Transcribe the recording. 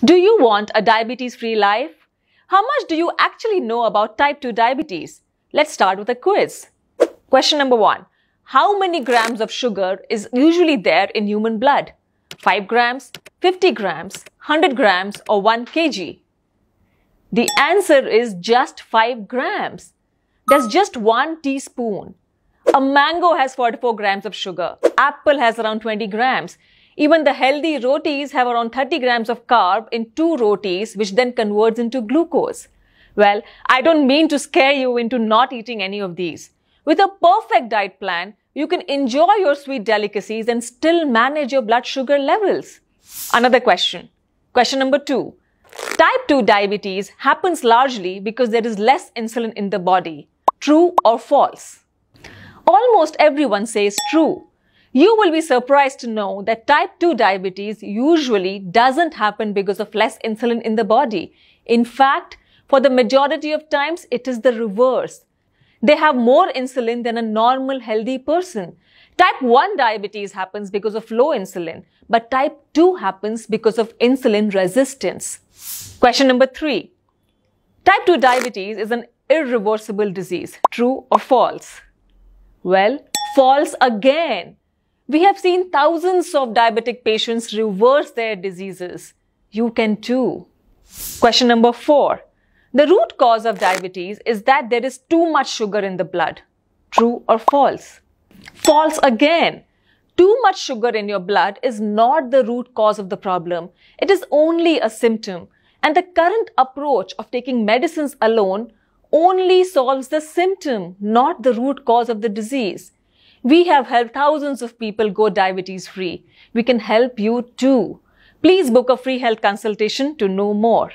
Do you want a diabetes free life? How much do you actually know about type 2 diabetes? Let's start with a quiz. Question number one How many grams of sugar is usually there in human blood? 5 grams, 50 grams, 100 grams, or 1 kg? The answer is just 5 grams. That's just 1 teaspoon. A mango has 44 grams of sugar. Apple has around 20 grams. Even the healthy rotis have around 30 grams of carb in two rotis, which then converts into glucose. Well, I don't mean to scare you into not eating any of these. With a perfect diet plan, you can enjoy your sweet delicacies and still manage your blood sugar levels. Another question. Question number two. Type 2 diabetes happens largely because there is less insulin in the body. True or false? Almost everyone says true. You will be surprised to know that type 2 diabetes usually doesn't happen because of less insulin in the body. In fact, for the majority of times, it is the reverse. They have more insulin than a normal healthy person. Type 1 diabetes happens because of low insulin, but type 2 happens because of insulin resistance. Question number 3. Type 2 diabetes is an irreversible disease. True or false? Well, false again. We have seen thousands of diabetic patients reverse their diseases. You can too. Question number four. The root cause of diabetes is that there is too much sugar in the blood. True or false? False again. Too much sugar in your blood is not the root cause of the problem. It is only a symptom. And the current approach of taking medicines alone only solves the symptom, not the root cause of the disease. We have helped thousands of people go diabetes free. We can help you too. Please book a free health consultation to know more.